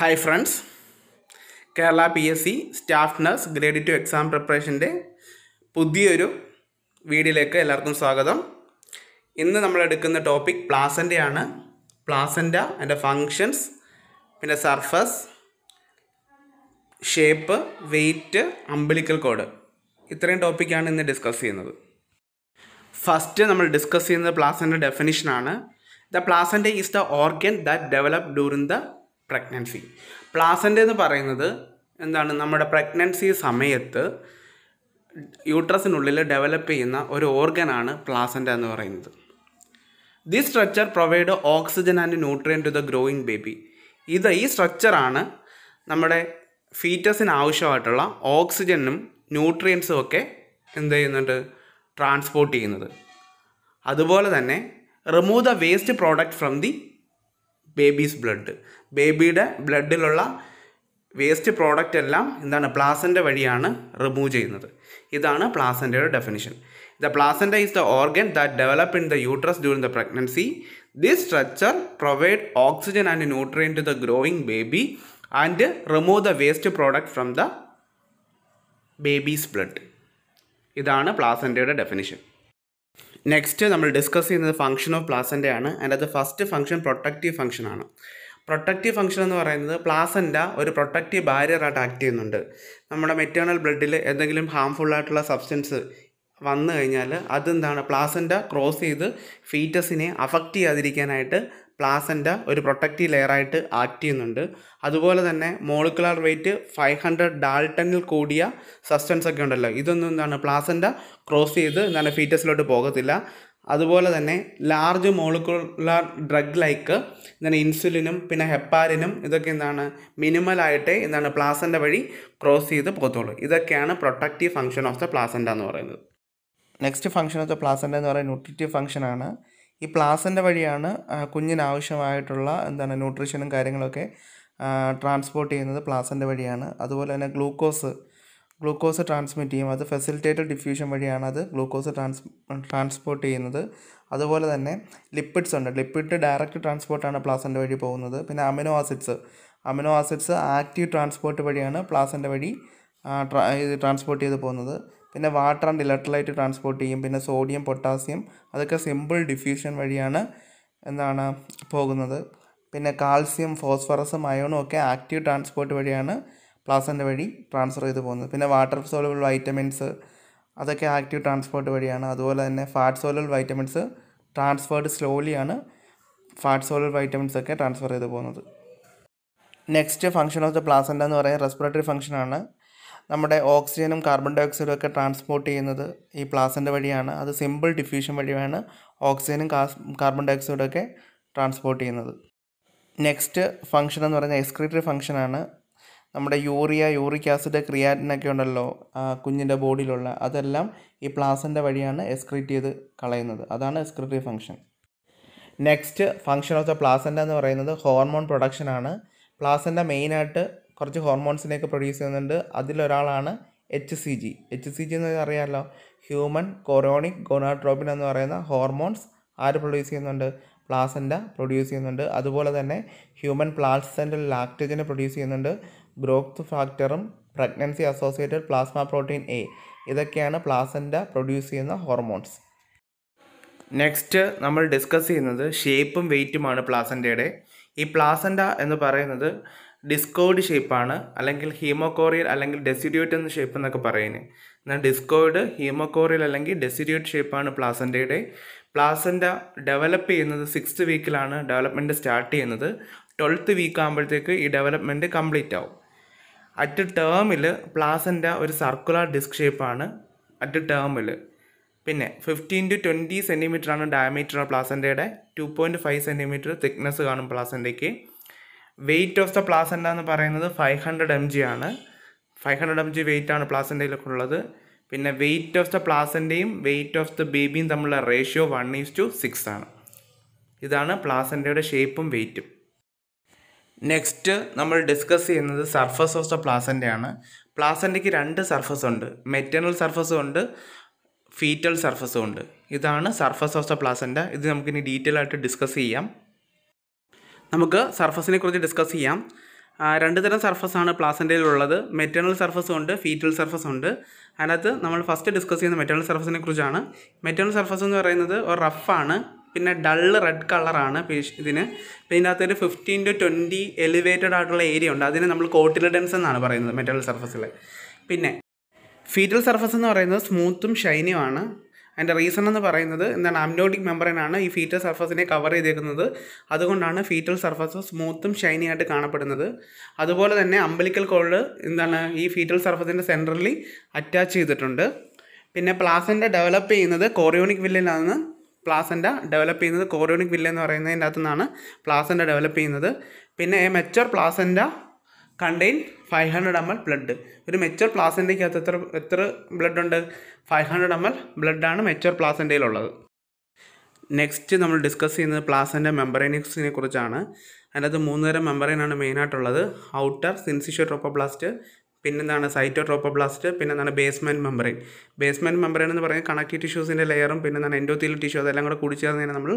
hi friends Kerala P S C staff nurse grade two exam പ്രിപ്പറേഷൻ്റെ പുതിയൊരു വീഡിയോയിലേക്ക് എല്ലാവർക്കും സ്വാഗതം ഇന്ന് നമ്മൾ എടുക്കുന്ന ടോപ്പിക് പ്ലാസൻ്റെയാണ് പ്ലാസൻ്റ അതിൻ്റെ ഫങ്ഷൻസ് പിന്നെ surface shape weight umbilical cord ഇത്രയും ടോപ്പിക്കാണ് ഇന്ന് ഡിസ്കസ് ചെയ്യുന്നത് ഫസ്റ്റ് നമ്മൾ ഡിസ്കസ് ചെയ്യുന്നത് പ്ലാസൻ്റെ ഡെഫിനിഷനാണ് the placenta is the organ that develop during the pregnancy placenta എന്ന് പറയുന്നത് എന്താണ് നമ്മുടെ പ്രഗ്നൻസി സമയത്ത് യൂട്രസിനുള്ളിൽ ഡെവലപ്പ് ചെയ്യുന്ന ഒരു ഓർഗനാണ് പ്ലാസൻ്റ എന്ന് പറയുന്നത് the structure provide oxygen and nutrient to the growing baby ഇത് ഈ സ്ട്രക്ചറാണ് നമ്മുടെ ഫീറ്റസിന് ആവശ്യമായിട്ടുള്ള ഓക്സിജനും ന്യൂട്രിയൻസും ഒക്കെ എന്ത് ചെയ്യുന്നുണ്ട് ട്രാൻസ്പോർട്ട് ചെയ്യുന്നത് അതുപോലെ തന്നെ remove the waste product from the baby's blood ബേബിയുടെ ബ്ലഡിലുള്ള വേസ്റ്റ് പ്രോഡക്റ്റ് എല്ലാം എന്താണ് പ്ലാസൻ്റെ വഴിയാണ് റിമൂവ് ചെയ്യുന്നത് ഇതാണ് പ്ലാസൻ്റയുടെ definition the placenta is the organ that develop in the uterus during the pregnancy this structure provide oxygen and nutrient to the growing baby and remove the waste product from the baby's blood ഇതാണ് പ്ലാസൻ്റയുടെ definition next നമ്മൾ discuss ചെയ്യുന്നത് function of placenta ആണ് അത് first function protective function ആണ് protective function എന്ന് പറയുന്നത് placenta ഒരു പ്രൊട്ടക്റ്റീവ് ബാരിയറായിട്ട് ആക്ട് ചെയ്യുന്നുണ്ട് നമ്മുടെ മെറ്റേണൽ ബ്ലഡിൽ എന്തെങ്കിലും ഹാംഫുൾ ആയിട്ടുള്ള സബ്സ്റ്റൻസ് വന്നു കഴിഞ്ഞാൽ അതെന്താണ് പ്ലാസൻ്റ ക്രോസ് ചെയ്ത് ഫീറ്റസിനെ അഫക്റ്റ് ചെയ്യാതിരിക്കാനായിട്ട് പ്ലാസൻ്റ ഒരു പ്രൊട്ടക്റ്റീവ് ലെയറായിട്ട് ആക്ട് ചെയ്യുന്നുണ്ട് അതുപോലെ തന്നെ മോളിക്കുലർ വെയിറ്റ് ഫൈവ് ഹൺഡ്രഡ് ഡാൾട്ടനിൽ കൂടിയ സസ്റ്റൻസ് ഒക്കെ ഉണ്ടല്ലോ ഇതൊന്നും എന്താണ് പ്ലാസൻ്റ ക്രോസ് ചെയ്ത് എന്താണ് ഫീറ്റസിലോട്ട് പോകത്തില്ല അതുപോലെ തന്നെ ലാർജ് മോളിക്കുലർ ഡ്രഗ് ലൈക്ക് എന്താണ് ഇൻസുലിനും പിന്നെ ഹെപ്പാരിനും ഇതൊക്കെ എന്താണ് മിനിമലായിട്ടേ എന്താണ് പ്ലാസൻ്റ വഴി ക്രോസ് ചെയ്ത് പോകത്തുള്ളൂ ഇതൊക്കെയാണ് protective function of the placenta എന്ന് പറയുന്നത് next function of the placenta എന്ന് പറയുന്നത് ന്യൂട്രിറ്റീവ് ഫങ്ഷനാണ് ഈ പ്ലാസൻ്റ വഴിയാണ് കുഞ്ഞിന് ആവശ്യമായിട്ടുള്ള എന്താണ് ന്യൂട്രീഷനും കാര്യങ്ങളൊക്കെ ട്രാൻസ്പോർട്ട് ചെയ്യുന്നത് പ്ലാസൻ്റ വഴിയാണ് അതുപോലെ തന്നെ ഗ്ലൂക്കോസ് ഗ്ലൂക്കോസ് ട്രാൻസ്മിറ്റ് ചെയ്യും അത് ഫെസിലിറ്റേറ്റഡ് ഡിഫ്യൂഷൻ വഴിയാണ് അത് ഗ്ലൂക്കോസ് ട്രാൻസ് ട്രാൻസ്പോർട്ട് ചെയ്യുന്നത് അതുപോലെ തന്നെ ലിപ്പിഡ്സ് ഉണ്ട് ലിപ്പിഡ് ഡയറക്റ്റ് ട്രാൻസ്പോർട്ടാണ് പ്ലാസൻ്റ വഴി പോകുന്നത് പിന്നെ amino acids amino acids active transport വഴിയാണ് പ്ലാസൻ്റ വഴി ഇത് ട്രാൻസ്പോർട്ട് ചെയ്ത് പോകുന്നത് പിന്നെ വാട്ടർ ആൻഡ് ഇലക്ട്രോലൈറ്റ് ട്രാൻസ്പോർട്ട് ചെയ്യും പിന്നെ സോഡിയം പൊട്ടാസ്യം അതൊക്കെ സിമ്പിൾ ഡിഫ്യൂഷൻ വഴിയാണ് എന്താണ് പോകുന്നത് പിന്നെ കാൽസ്യം ഫോസ്ഫറസും അയോണും ഒക്കെ ആക്റ്റീവ് ട്രാൻസ്പോർട്ട് വഴിയാണ് പ്ലാസൻ്റ് വഴി ട്രാൻസ്ഫർ ചെയ്ത് പോകുന്നത് പിന്നെ വാട്ടർ സോലബിൾ വൈറ്റമിൻസ് അതൊക്കെ ആക്റ്റീവ് ട്രാൻസ്പോർട്ട് വഴിയാണ് അതുപോലെ തന്നെ ഫാറ്റ് സോലബിൾ വൈറ്റമിൻസ് ട്രാൻസ്ഫേർഡ് സ്ലോലിയാണ് ഫാറ്റ് സോലബിൾ വൈറ്റമിൻസ് ഒക്കെ ട്രാൻസ്ഫർ ചെയ്ത് പോകുന്നത് next function of the placenta എന്ന് പറയുന്നത് റെസ്പിറേറ്ററി ഫംഗ്ഷനാണ് നമ്മുടെ ഓക്സിജനും കാർബൺ ഡൈ ഓക്സൈഡും ഒക്കെ ട്രാൻസ്പോർട്ട് ചെയ്യുന്നത് ഈ പ്ലാസൻ്റ വഴിയാണ് അത് സിമ്പിൾ ഡിഫ്യൂഷൻ വഴിയാണ് ഓക്സിജനും കാർബൺ ഡൈ ഓക്സൈഡും ഒക്കെ ട്രാൻസ്പോർട്ട് ചെയ്യുന്നത് നെക്സ്റ്റ് ഫംഗ്ഷൻ എന്ന് പറയുന്നത് എക്സ്ക്രീറ്ററി ഫംഗ്ഷനാണ് നമ്മുടെ യൂറിയ യൂറിക് ആസിഡ് ക്രിയാറ്റിനൊക്കെ ഉണ്ടല്ലോ കുഞ്ഞിൻ്റെ ബോഡിയിലുള്ള അതെല്ലാം ഈ പ്ലാസൻ്റെ വഴിയാണ് എക്സ്ക്രീറ്റ് ചെയ്ത് കളയുന്നത് അതാണ് excretory function next function of the placenta എന്ന് പറയുന്നത് ഹോർമോൺ പ്രൊഡക്ഷനാണ് പ്ലാസൻ്റ മെയിനായിട്ട് കുറച്ച് ഹോർമോൺസിനെയൊക്കെ പ്രൊഡ്യൂസ് ചെയ്യുന്നുണ്ട് അതിലൊരാളാണ് H C G H C G എന്ന് അറിയാമല്ലോ ഹ്യൂമൻ കൊറോണിക് ഗൊണാട്രോപിൻ എന്ന് പറയുന്ന ഹോർമോൺസ് ആര് പ്രൊഡ്യൂസ് ചെയ്യുന്നുണ്ട് പ്ലാസൻ്റ പ്രൊഡ്യൂസ് ചെയ്യുന്നുണ്ട് അതുപോലെ തന്നെ ഹ്യൂമൻ പ്ലാസൻ്റൽ ലാക്ടജന് പ്രൊഡ്യൂസ് ചെയ്യുന്നുണ്ട് ഗ്രോത്ത് ഫാക്ടറും pregnancy associated plasma protein A ഇതൊക്കെയാണ് പ്ലാസൻ്റ പ്രൊഡ്യൂസ് ചെയ്യുന്ന ഹോർമോൺസ് നെക്സ്റ്റ് നമ്മൾ ഡിസ്കസ് ചെയ്യുന്നത് ഷേപ്പും വെയ്റ്റുമാണ് പ്ലാസൻ്റയുടെ ഈ പ്ലാസൻ്റ എന്ന് പറയുന്നത് ഡിസ്കോയിഡ് ഷേപ്പാണ് അല്ലെങ്കിൽ ഹീമോകോറിയൽ അല്ലെങ്കിൽ ഡെസിഡ്യൂട്ട് എന്ന ഷേപ്പ് എന്നൊക്കെ പറയുന്നത് എന്നാൽ ഡിസ്കോയിഡ് ഹീമോകോറിയൽ അല്ലെങ്കിൽ ഡെസിഡ്യൂട്ട് ഷേപ്പാണ് പ്ലാസൻ്റയുടെ പ്ലാസൻ്റ ഡെവലപ്പ് ചെയ്യുന്നത് സിക്സ്ത് വീക്കിലാണ് ഡെവലപ്മെൻറ്റ് സ്റ്റാർട്ട് ചെയ്യുന്നത് ട്വൽത്ത് വീക്ക് ആകുമ്പോഴത്തേക്ക് ഈ ഡെവലപ്മെൻറ്റ് കംപ്ലീറ്റ് ആവും അറ്റ് ടേമിൽ പ്ലാസൻ്റ ഒരു സർക്കുലർ ഡിസ്ക് ഷേപ്പാണ് അറ്റ് ടേമിൽ പിന്നെ ഫിഫ്റ്റീൻ ടു ട്വൻറ്റി സെൻറ്റിമീറ്ററാണ് ഡയമീറ്റർ പ്ലാസൻ്റയുടെ two point five centimetre thickness കാണും പ്ലാസൻ്റയ്ക്ക് വെയിറ്റ് ഓഫ് ദ പ്ലാസൻ്റ എന്ന് പറയുന്നത് ഫൈവ് ഹൺഡ്രഡ് എം ജി ആണ് ഫൈവ് ഹൺഡ്രഡ് എം ജി ആണ് പ്ലാസൻ്റയിലൊക്കെ ഉള്ളത് പിന്നെ വെയിറ്റ് ഓഫ് ദ പ്ലാസൻ്റെയും വെയിറ്റ് ഓഫ് ദ ബേബിയും തമ്മിലുള്ള ratio one is to six ആണ് ഇതാണ് പ്ലാസൻ്റയുടെ ഷേപ്പും വെയിറ്റും നെക്സ്റ്റ് നമ്മൾ ഡിസ്കസ് ചെയ്യുന്നത് സർഫസ് ഓഫ് ദ പ്ലാസൻ്റയാണ് പ്ലാസൻ്റയ്ക്ക് രണ്ട് സർഫസ് ഉണ്ട് മെറ്റേണൽ സർഫസും ഉണ്ട് ഫീറ്റൽ സർഫസും ഉണ്ട് ഇതാണ് സർഫസ് ഓഫ് ദ പ്ലാസൻ്റ ഇത് നമുക്കിനി ഡീറ്റെയിൽ ആയിട്ട് ഡിസ്കസ് ചെയ്യാം നമുക്ക് സർഫസിനെ കുറിച്ച് ഡിസ്കസ് ചെയ്യാം രണ്ട് തരം സർഫസാണ് പ്ലാസൻറ്റയിലുള്ളത് മെറ്റേണൽ സർഫസ് ഉണ്ട് ഫീറ്റൽ സർഫസ് ഉണ്ട് അതിനകത്ത് നമ്മൾ ഫസ്റ്റ് ഡിസ്കസ് ചെയ്യുന്ന മെറ്റേണൽ സർഫസിനെ കുറിച്ചാണ് മെറ്റേണൽ സർഫസ് എന്ന് പറയുന്നത് ഒരു റഫാണ് പിന്നെ ഡള് റെഡ് കളറാണ് ഇതിന് പിന്നെ ഇതിനകത്ത് ഒരു ഫിഫ്റ്റീൻ ടു ട്വൻറ്റി എലിവേറ്റഡ് ആയിട്ടുള്ള ഏരിയ ഉണ്ട് അതിന് നമ്മൾ കോട്ടിലിഡൻസ് എന്നാണ് പറയുന്നത് മെറ്റേണൽ സർഫസിൽ പിന്നെ ഫീറ്റൽ സർഫസ് എന്ന് പറയുന്നത് സ്മൂത്തും ഷൈനിയുമാണ് അതിൻ്റെ റീസൺ എന്ന് പറയുന്നത് എന്താണ് അമ്നോട്ടിക് ആണ് ഈ ഫീറ്റൽ സർഫസിനെ കവർ ചെയ്തേക്കുന്നത് അതുകൊണ്ടാണ് ഫീറ്റൽ സർഫസ് സ്മൂത്തും ഷൈനി ആയിട്ട് കാണപ്പെടുന്നത് അതുപോലെ തന്നെ അമ്പലിക്കൽ കോള് എന്താണ് ഈ ഫീറ്റൽ സർഫസിൻ്റെ സെൻറ്ററിൽ അറ്റാച്ച് ചെയ്തിട്ടുണ്ട് പിന്നെ പ്ലാസൻ്റെ ഡെവലപ്പ് ചെയ്യുന്നത് കോറിയോണിക് വില്ലിലാണ് പ്ലാസൻ്റെ ഡെവലപ്പ് ചെയ്യുന്നത് കോറിയോണിക് വില്ല എന്ന് പറയുന്നതിൻ്റെ അകത്തു നിന്നാണ് ഡെവലപ്പ് ചെയ്യുന്നത് പിന്നെ mature placenta contain five hundred M L blood ഒരു മെച്ചോർ പ്ലാസൻറ്റയ്ക്കകത്ത് എത്ര എത്ര ബ്ലഡ് ഉണ്ട് ഫൈവ് ഹൺഡ്രഡ് എം എൽ ബ്ലഡാണ് മെച്ചോർ പ്ലാസൻറ്റയിലുള്ളത് നെക്സ്റ്റ് നമ്മൾ ഡിസ്കസ് ചെയ്യുന്നത് പ്ലാസൻ്റെ മെമ്പറൈനിക്സിനെ കുറിച്ചാണ് അതിനകത്ത് മൂന്ന് തരം മെമ്പറൈനാണ് മെയിനായിട്ടുള്ളത് ഔട്ടർ സിൻസിഷ്യോ ട്രോപ്പോബ്ലാസ്റ്റ് പിന്നെന്താണ് സൈറ്റോട്രോപ്പോബ്ലാസ്റ്റ് പിന്നെന്താണ് ബേസ്മെൻറ്റ് മെമ്പറിൻ ബേസ്മെൻറ്റ് മെമ്പറൈൻ എന്ന് പറയുന്നത് കണക്റ്റീവ് ടിഷ്യൂസിൻ്റെ ലെയറും പിന്നെന്താണ് എൻഡോത്തീൽ ടിഷ്യൂ അതെല്ലാം കൂടെ കൂടി ചേർന്നതിന് നമ്മൾ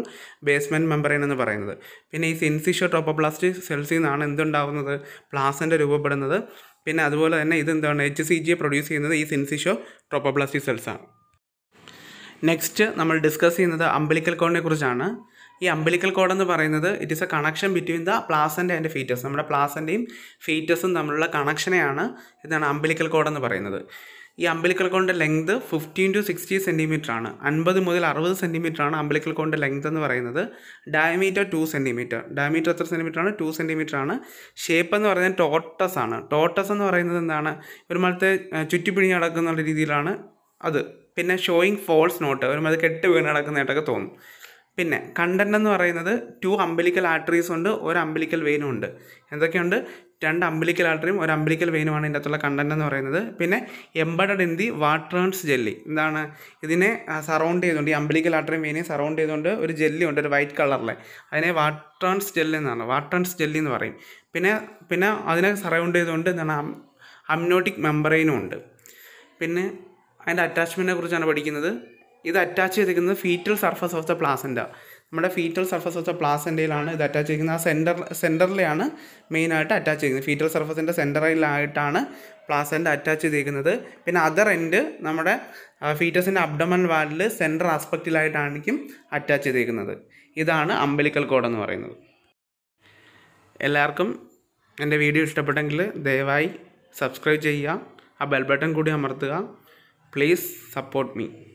ബേസ്മെൻറ്റ് മെമ്പറൈൻ എന്ന് പറയുന്നത് പിന്നെ ഈ സിൻസിഷോ ട്രോപ്പോബ്ലാസ്റ്റ് സെൽസിൽ നിന്നാണ് എന്തുണ്ടാവുന്നത് പ്ലാസിൻ്റെ രൂപപ്പെടുന്നത് പിന്നെ അതുപോലെ തന്നെ ഇതെന്താണ് എച്ച് സി ജി പ്രൊഡ്യൂസ് ചെയ്യുന്നത് ഈ സിൻസിഷോ ട്രോപ്പോബ്ലാസ്റ്റി സെൽസാണ് നെക്സ്റ്റ് നമ്മൾ ഡിസ്കസ് ചെയ്യുന്നത് അമ്പലിക്കൽ കോഡിനെ കുറിച്ചാണ് ഈ അമ്പലിക്കൽ കോഡ് എന്ന് പറയുന്നത് it is a connection between the placenta and fetus നമ്മുടെ പ്ലാസൻ്റെയും ഫീറ്റസും തമ്മിലുള്ള കണക്ഷനെയാണ് ഇതാണ് അമ്പലിക്കൽ കോഡ് എന്ന് പറയുന്നത് ഈ അമ്പലിക്കൽ കോണിൻ്റെ length fifteen to sixty centimetre ആണ് അൻപത് മുതൽ അറുപത് സെൻറ്റിമീറ്റർ ആണ് അമ്പലിക്കൽ കോണിൻ്റെ ലെങ്ത് എന്ന് പറയുന്നത് ഡയമീറ്റർ ടു സെൻറ്റിമീറ്റർ ഡയമീറ്റർ എത്ര സെൻറ്റിമീറ്റർ ആണ് ടു സെൻറ്റിമീറ്റർ ആണ് ഷേപ്പ് എന്ന് പറയുന്നത് ടോട്ടസ് ആണ് ടോട്ടസ് എന്ന് പറയുന്നത് എന്താണ് ഒരു മലത്തെ ചുറ്റിപ്പിഴിഞ്ഞ് കിടക്കുന്ന രീതിയിലാണ് അത് പിന്നെ ഷോയിങ് ഫോൾസ് നോട്ട് വരുമ്പോൾ അത് കെട്ട് വീണ് കിടക്കുന്നതായിട്ടൊക്കെ തോന്നും പിന്നെ കണ്ടൻ്റ് എന്ന് പറയുന്നത് ടു അമ്പലിക്കൽ ആർട്ടറീസ് ഉണ്ട് ഒരു അമ്പലിക്കൽ വെയിനും ഉണ്ട് എന്തൊക്കെയുണ്ട് രണ്ട് അമ്പലിക്കൽ ആർട്ടറിയും ഒരു അമ്പലിക്കൽ വെയിനുമാണ് ഇതിൻ്റെ അകത്തുള്ള കണ്ടൻറ് എന്ന് പറയുന്നത് പിന്നെ embedded in the Wharton's jelly എന്താണ് ഇതിനെ സറൗണ്ട് ചെയ്തുകൊണ്ട് ഈ അമ്പലിക്കൽ ആർട്ടറിയും വെയിനെയും സറൗണ്ട് ചെയ്തുകൊണ്ട് ഒരു ജെല്ലി ഉണ്ട് ഒരു വൈറ്റ് കളറിലെ അതിനെ വാട്ടേൺസ് ജെല്ലി എന്നാണ് വാട്ടേൺസ് ജെല്ലി എന്ന് പറയും പിന്നെ പിന്നെ അതിനെ സറൗണ്ട് ചെയ്തുകൊണ്ട് എന്താണ് അമ്നോട്ടിക് മെമ്പറൈനും ഉണ്ട് പിന്നെ അതിൻ്റെ അറ്റാച്ച്മെൻറ്റിനെ കുറിച്ചാണ് പഠിക്കുന്നത് ഇത് അറ്റാച്ച് ചെയ്തിരിക്കുന്നത് fetal surface of the placenta നമ്മുടെ ഫീറ്റൽ സർഫസ് ഓഫ് ദ പ്ലാസൻ്റയിലാണ് ഇത് അറ്റാച്ച് ചെയ്യുന്നത് ആ സെൻറ്റർ സെൻറ്ററിലെയാണ് മെയിനായിട്ട് അറ്റാച്ച് ചെയ്യുന്നത് ഫീറ്റൽ സർഫസിൻ്റെ സെൻറ്ററിലായിട്ടാണ് പ്ലാസൻറ്റ അറ്റാച്ച് ചെയ്തിരിക്കുന്നത് പിന്നെ അതർ എൻഡ് നമ്മുടെ ഫീറ്റസിൻ്റെ അബ്ഡമൻ വാലിൽ സെൻറ്റർ ആസ്പെക്റ്റിലായിട്ടായിരിക്കും അറ്റാച്ച് ചെയ്തിരിക്കുന്നത് ഇതാണ് അമ്പലിക്കൽ കോഡ് എന്ന് പറയുന്നത് എല്ലാവർക്കും എൻ്റെ വീഡിയോ ഇഷ്ടപ്പെട്ടെങ്കിൽ ദയവായി സബ്സ്ക്രൈബ് ചെയ്യുക ആ ബെൽ ബട്ടൺ കൂടി അമർത്തുക please support me